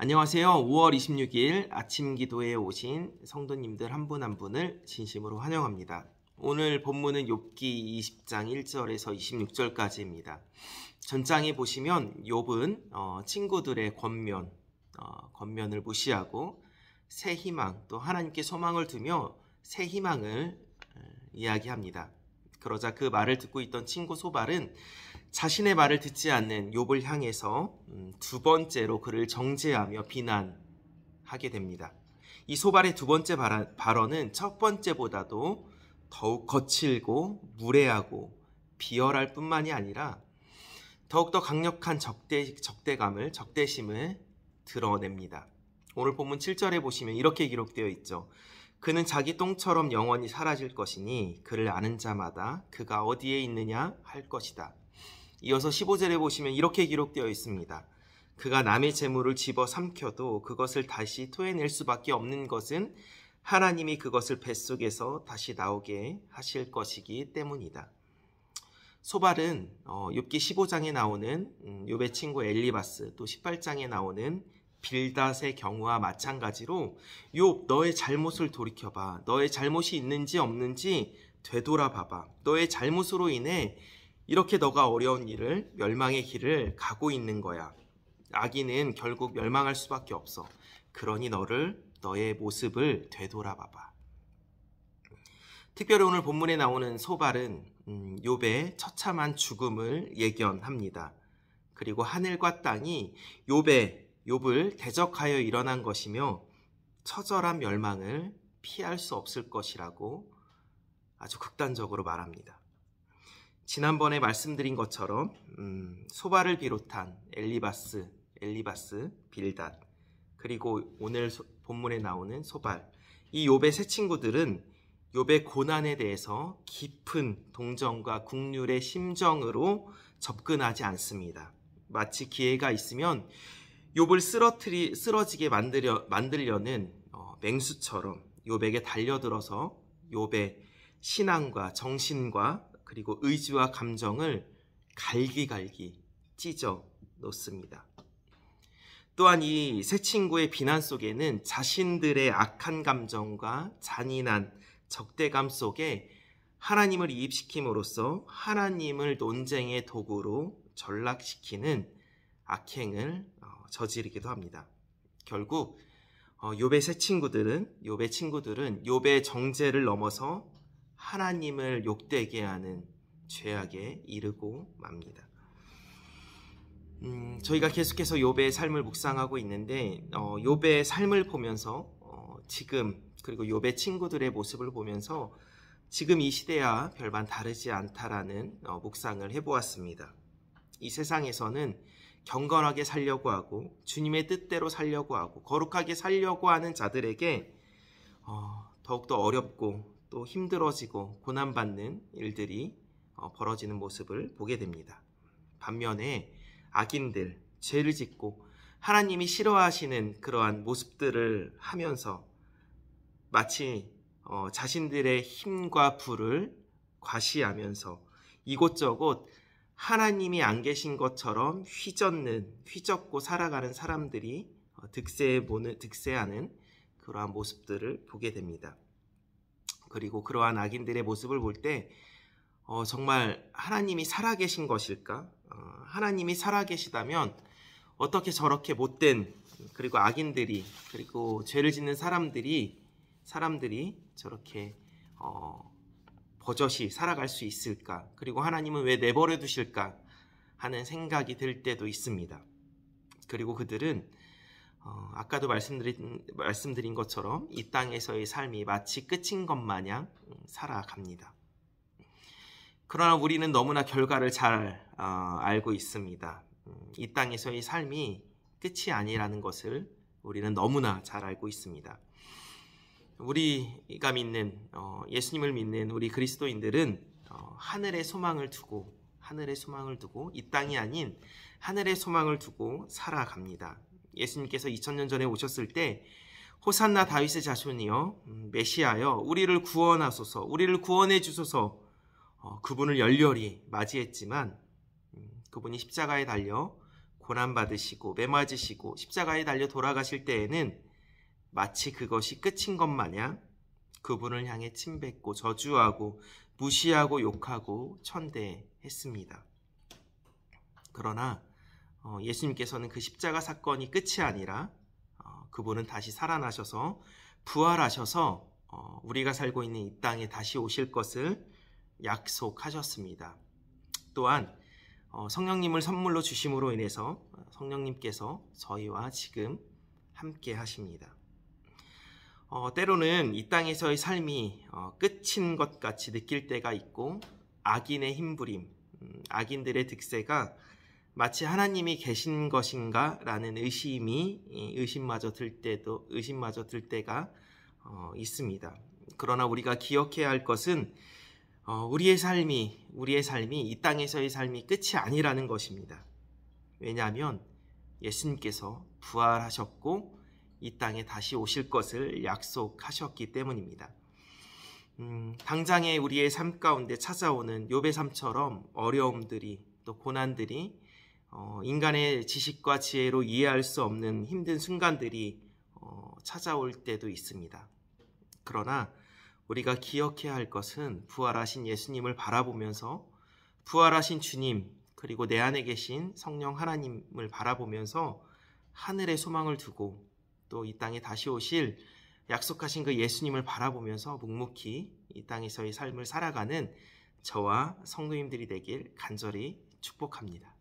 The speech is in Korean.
안녕하세요. 5월 26일 아침 기도에 오신 성도님들 한 분한 한 분을 진심으로 환영합니다. 오늘 본문은 욥기 20장 1절에서 26절까지입니다. 전장에 보시면 욥은 어, 친구들의 권면, 어, 권면을 무시하고 새 희망 또 하나님께 소망을 두며 새 희망을 어, 이야기합니다. 그러자 그 말을 듣고 있던 친구 소발은 자신의 말을 듣지 않는 욥을 향해서 음, 두 번째로 그를 정죄하며 비난하게 됩니다. 이 소발의 두 번째 발언은 첫 번째보다도 더욱 거칠고 무례하고 비열할 뿐만이 아니라 더욱더 강력한 적대, 적대감을, 적대심을 드러냅니다. 오늘 본문 7절에 보시면 이렇게 기록되어 있죠. 그는 자기 똥처럼 영원히 사라질 것이니 그를 아는 자마다 그가 어디에 있느냐 할 것이다. 이어서 15절에 보시면 이렇게 기록되어 있습니다. 그가 남의 재물을 집어 삼켜도 그것을 다시 토해낼 수밖에 없는 것은 하나님이 그것을 뱃속에서 다시 나오게 하실 것이기 때문이다. 소발은 어, 욥기 15장에 나오는 요의 음, 친구 엘리바스 또 18장에 나오는 빌닷의 경우와 마찬가지로 욥 너의 잘못을 돌이켜봐 너의 잘못이 있는지 없는지 되돌아봐봐 너의 잘못으로 인해 이렇게 너가 어려운 일을 멸망의 길을 가고 있는 거야. 아기는 결국 멸망할 수밖에 없어. 그러니 너를 너의 모습을 되돌아봐봐. 특별히 오늘 본문에 나오는 소발은 음, 요배의 처참한 죽음을 예견합니다. 그리고 하늘과 땅이 요배, 욥을 대적하여 일어난 것이며 처절한 멸망을 피할 수 없을 것이라고 아주 극단적으로 말합니다. 지난번에 말씀드린 것처럼 음, 소바를 비롯한 엘리바스, 엘리바스, 빌닷 그리고 오늘 소, 본문에 나오는 소발 이요의세 친구들은 요의 고난에 대해서 깊은 동정과 국률의 심정으로 접근하지 않습니다. 마치 기회가 있으면 욥을 쓰러트리, 쓰러지게 만들려, 만들려는 어, 맹수처럼 욥에게 달려들어서 욥의 신앙과 정신과 그리고 의지와 감정을 갈기갈기 찢어 놓습니다. 또한 이 세 친구의 비난 속에는 자신들의 악한 감정과 잔인한 적대감 속에 하나님을 이입시킴으로써 하나님을 논쟁의 도구로 전락시키는 악행을 어, 저지르기도 합니다. 결국 어, 요배 세 친구들은 요배 친구들은 요배 정제를 넘어서 하나님을 욕되게 하는 죄악에 이르고 맙니다. 음, 저희가 계속해서 요배의 삶을 묵상하고 있는데 어, 배의 삶을 보면서 어, 지금 그리고 요배 친구들의 모습을 보면서 지금 이 시대와 별반 다르지 않다라는 어, 묵상을 해보았습니다. 이 세상에서는 경건하게 살려고 하고 주님의 뜻대로 살려고 하고 거룩하게 살려고 하는 자들에게 어, 더욱더 어렵고 또 힘들어지고 고난받는 일들이 어, 벌어지는 모습을 보게 됩니다. 반면에 악인들, 죄를 짓고 하나님이 싫어하시는 그러한 모습들을 하면서 마치 어, 자신들의 힘과 부를 과시하면서 이곳저곳 하나님이 안 계신 것처럼 휘젓는, 휘젓고 살아가는 사람들이 어, 득세에 보는, 득세하는 그러한 모습들을 보게 됩니다. 그리고 그러한 악인들의 모습을 볼때 어, 정말 하나님이 살아계신 것일까? 어, 하나님이 살아계시다면 어떻게 저렇게 못된 그리고 악인들이 그리고 죄를 짓는 사람들이 사람들이 저렇게 어, 버젓이 살아갈 수 있을까? 그리고 하나님은 왜 내버려 두실까? 하는 생각이 들 때도 있습니다. 그리고 그들은 어, 아까도 말씀드린, 말씀드린 것처럼 이 땅에서의 삶이 마치 끝인 것 마냥 음, 살아갑니다. 그러나 우리는 너무나 결과를 잘 어, 알고 있습니다. 음, 이 땅에서의 삶이 끝이 아니라는 것을 우리는 너무나 잘 알고 있습니다. 우리가 믿는 어, 예수님을 믿는 우리 그리스도인들은 어, 하늘의 소망을 두고 하늘의 소망을 두고 이 땅이 아닌 하늘의 소망을 두고 살아갑니다. 예수님께서 2000년 전에 오셨을 때 호산나 다윗의 자손이여 음, 메시아여 우리를 구원하소서 우리를 구원해 주소서 어, 그분을 열렬히 맞이했지만 음, 그분이 십자가에 달려 고난 받으시고 매맞으시고 십자가에 달려 돌아가실 때에는 마치 그것이 끝인 것 마냥 그분을 향해 침뱉고 저주하고 무시하고 욕하고 천대했습니다. 그러나 어, 예수님께서는 그 십자가 사건이 끝이 아니라 어, 그분은 다시 살아나셔서 부활하셔서 어, 우리가 살고 있는 이 땅에 다시 오실 것을 약속하셨습니다. 또한 성령님을 선물로 주심으로 인해서 성령님께서 저희와 지금 함께 하십니다. 어, 때로는 이 땅에서의 삶이 끝인 것 같이 느낄 때가 있고 악인의 힘부림, 음, 악인들의 득세가 마치 하나님이 계신 것인가? 라는 의심이, 예, 의심마저 들 때도, 의심마저 들 때가 어, 있습니다. 그러나 우리가 기억해야 할 것은 어, 우리의 삶이, 우리의 삶이 이 땅에서의 삶이 끝이 아니라는 것입니다. 왜냐하면 예수님께서 부활하셨고 이 땅에 다시 오실 것을 약속하셨기 때문입니다. 음, 당장의 우리의 삶 가운데 찾아오는 요배 삶처럼 어려움들이 또 고난들이 어, 인간의 지식과 지혜로 이해할 수 없는 힘든 순간들이 어, 찾아올 때도 있습니다. 그러나 우리가 기억해야 할 것은 부활하신 예수님을 바라보면서 부활하신 주님 그리고 내 안에 계신 성령 하나님을 바라보면서 하늘의 소망을 두고 또 이 땅에 다시 오실 약속하신 그 예수님을 바라보면서 묵묵히 이 땅에서의 삶을 살아가는 저와 성도님들이 되길 간절히 축복합니다.